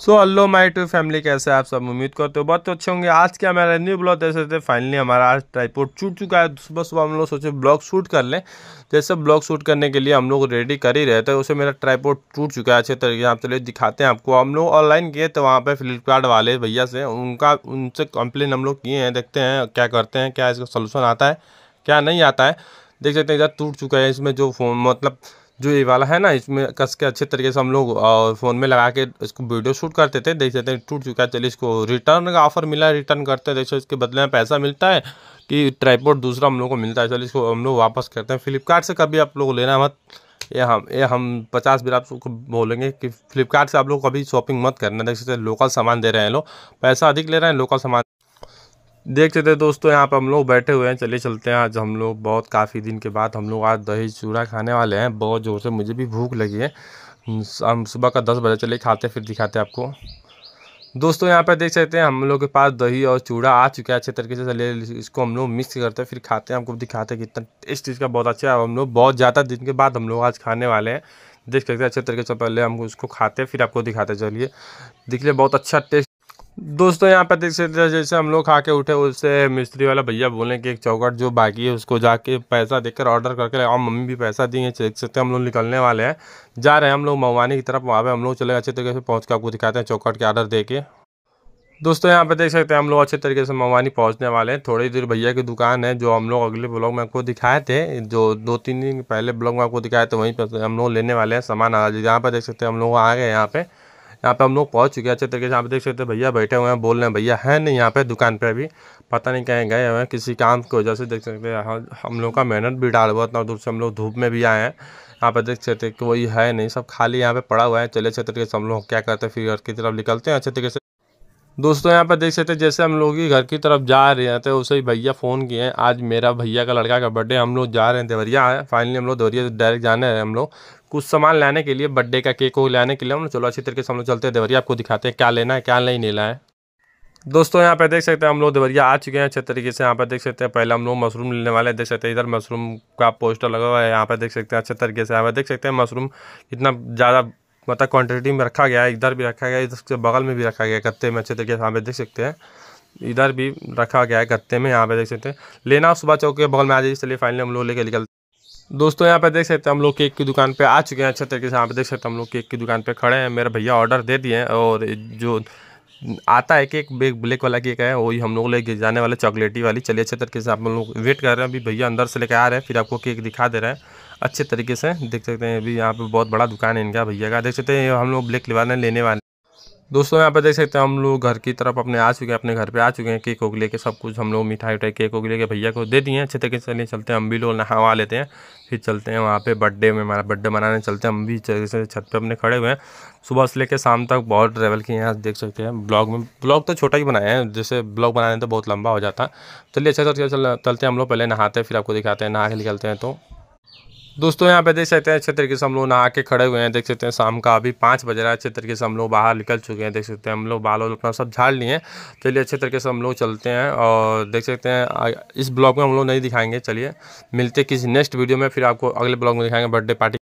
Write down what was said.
so अल्लो my to family कैसे आप सब उम्मीद करते हो बहुत तो अच्छे होंगे आज क्या हमारा न्यू ब्लॉग जैसे थे फाइनली हमारा आज ट्राईपोर्ट छूट चुका है सुबह सुबह हम लोग सोचे ब्लॉग शूट कर लें जैसे ब्लॉग शूट करने के लिए हम लोग रेडी कर ही रहे थे उसे मेरा ट्राईपोर्ट टूट चुका है अच्छे तरीके से आप चलिए दिखाते हैं आपको हम लोग ऑनलाइन किए तो वहाँ पर फ्लिपकार्ट वाले भैया से उनका उनसे कंप्लेन हम लोग किए हैं देखते हैं क्या करते हैं क्या इसका सोल्यूशन आता है क्या नहीं आता है देख सकते हैं इधर टूट चुका है इसमें जो मतलब जो ये वाला है ना इसमें कस के अच्छे तरीके से हम लोग फ़ोन में लगा के इसको वीडियो शूट करते थे देख सकते हैं टूट चुका है चलिए इसको रिटर्न का ऑफर मिला रिटर्न करते हैं देखो इसके बदले में पैसा मिलता है कि ट्राईपोर्ट दूसरा हम लोग को मिलता है चलिए इसको हम लोग वापस करते हैं फ्लिपकार्ट से कभी आप लोग लेना मत ये हम ये हम पचास बिरा आपको बोलेंगे कि फ्लिपकार्ट से आप लोग कभी शॉपिंग मत करना देख सकते लोकल सामान दे रहे हैं लोग पैसा अधिक ले रहे हैं लोकल सामान देख सकते हैं दोस्तों यहाँ पर हम लोग बैठे हुए हैं चले चलते हैं आज हम लोग बहुत काफ़ी दिन के बाद हम लोग आज दही चूड़ा खाने वाले हैं बहुत ज़ोर से मुझे भी भूख लगी है हम सुबह का दस बजे चले खाते फिर दिखाते आपको दोस्तों यहाँ पर देख सकते हैं हम लोग के पास दही और चूड़ा आ चुका है अच्छे तरीके से चले इसको हम लोग मिक्स करते हैं फिर खाते हैं हमको दिखाते हैं कितना टेस्ट इसका बहुत अच्छा है हम लोग बहुत ज़्यादा दिन के बाद हम लोग आज खाने वाले हैं देख सकते हैं अच्छे तरीके से पहले हम उसको खाते हैं फिर आपको दिखाते चलिए दिखिए बहुत अच्छा टेस्ट दोस्तों यहाँ पर देख सकते हैं जैसे हम लोग खा के उठे उससे मिस्त्री वाला भैया बोले कि एक चौकट जो बाकी है उसको जाके पैसा देकर ऑर्डर करके और मम्मी भी पैसा दी है देख सकते हैं हम लोग निकलने वाले हैं जा रहे हैं हम लोग मवानी की तरफ वहाँ पे हम लोग चले अच्छे तरीके से पहुँच के आपको दिखाते हैं चौकट के ऑर्डर दे के दोस्तों यहाँ पर देख सकते हैं हम लोग अच्छे तरीके से मवानी पहुँचने वाले हैं थोड़ी देर भैया की दुकान है जो हम लोग अगले ब्लॉग में आपको दिखाए थे जो दो तीन दिन पहले ब्लॉग में आपको दिखाए थे वहीं पर हम लोग लेने वाले हैं सामान यहाँ पर देख सकते हैं हम लोग आ गए यहाँ पर यहाँ पे हम लोग पहुँच चुके हैं अच्छे तरीके से यहाँ पे देख सकते हैं भैया बैठे हुए हैं बोल रहे हैं भैया है नहीं यहाँ पे दुकान पे अभी पता नहीं कहीं गए हुए हैं किसी काम की वजह से देख सकते हैं हाँ, हम लोग का मेहनत भी डाल हुआ इतना दूर से हम लोग धूप में भी आए हैं यहाँ पे देख सकते कोई है नहीं सब खाली यहाँ पे पड़ा हुआ है चले अच्छे तरीके से हम लोग क्या करते हैं फिर घर की तरफ निकलते हैं अच्छे तरीके से दोस्तों यहाँ पर देख सकते हैं जैसे हम लोग ही घर की तरफ जा रहे हैं तो उसे ही भैया फ़ोन किए हैं आज मेरा भैया का लड़का का बर्थडे हम लोग जा रहे हैं देवरिया है फाइनली हम लोग देवरिया डायरेक्ट जाने हैं हम लोग कुछ सामान लाने के लिए बर्थडे का केक को लाने के लिए हम लोग चलो अच्छी तरीके से हम लोग चलते हैं देवरिया आपको दिखाते हैं क्या लेना है क्या नहीं लेना है दोस्तों यहाँ पे देख सकते हैं हम लोग देवरिया आ चुके हैं अच्छे तरीके से यहाँ पे देख सकते हैं पहले हम लोग मशरूम लेने वाले देख सकते हैं इधर मशरूम का पोस्टर लगा हुआ है यहाँ पर देख सकते हैं अच्छे तरीके से यहाँ पर देख सकते हैं मशरूम इतना ज़्यादा मतलब क्वांटिटी में रखा गया है इधर भी रखा गया है इसके बगल में भी रखा गया है गत्ते में अच्छे तरीके से यहाँ पे देख सकते हैं इधर भी रखा गया है गत्ते में यहाँ पे देख सकते हैं लेना सुबह चौक के बगल में आ जाइए इसलिए फाइनली हम लोग लेके निकलते दोस्तों यहाँ पे देख सकते हैं हम लोग केक की दुकान पर आ चुके हैं अच्छे तरीके से यहाँ पे देख सकते हैं हम लोग केक की दुकान पर खड़े हैं मेरे भैया ऑर्डर दे दिए हैं और जो आता है बेग ब्लैक वाला केक है वही हम लोग लेके जाने वाले चॉकलेटी वाली चलिए अच्छे तरीके से आप लोग वेट कर रहे हैं अभी भैया अंदर से लेकर आ रहे हैं फिर आपको केक दिखा दे रहे हैं अच्छे तरीके से देख सकते हैं अभी यहाँ पे बहुत बड़ा दुकान है इनका भैया का देख सकते हैं हम लोग ब्लैक लेवाने लेने वाले दोस्तों यहाँ पर देख सकते हैं हम लोग घर की तरफ अपने आ चुके हैं अपने घर पे आ चुके हैं केक वोक लेके सब कुछ हम लोग मिठाई उठाई केक वोक लेके भैया को दे दिए हैं अच्छे तरीके से चलिए चलते हैं हम भी लोग नहावा लेते हैं फिर चलते हैं वहाँ पे बर्थडे में हमारा बर्थडे मनाने चलते हैं हम भी जैसे छत पर अपने खड़े हुए हैं सुबह से लेकर शाम तक बहुत ट्रैवल किए हैं देख सकते हैं ब्लॉग में ब्लॉग तो छोटा ही बनाया है जैसे ब्लॉग बनाने तो बहुत लंबा हो जाता है चलिए अच्छा चलते हैं हम लोग पहले नहाते हैं फिर आपको दिखाते हैं नहा के निकलते हैं तो दोस्तों यहाँ पे देख सकते हैं अच्छे तरीके से हम लोग नहा के खड़े हुए हैं देख सकते हैं शाम का अभी पाँच बज रहा है अच्छे तरीके से हम लोग बाहर निकल चुके हैं देख सकते हैं हम लोग बाल अपना सब झाड़ लिए हैं चलिए अच्छे तरीके से हम लोग चलते हैं और देख सकते हैं इस ब्लॉग में हम लोग नहीं दिखाएंगे चलिए मिलते किसी नेक्स्ट वीडियो में फिर आपको अगले ब्लॉग में दिखाएंगे बर्थडे पार्टी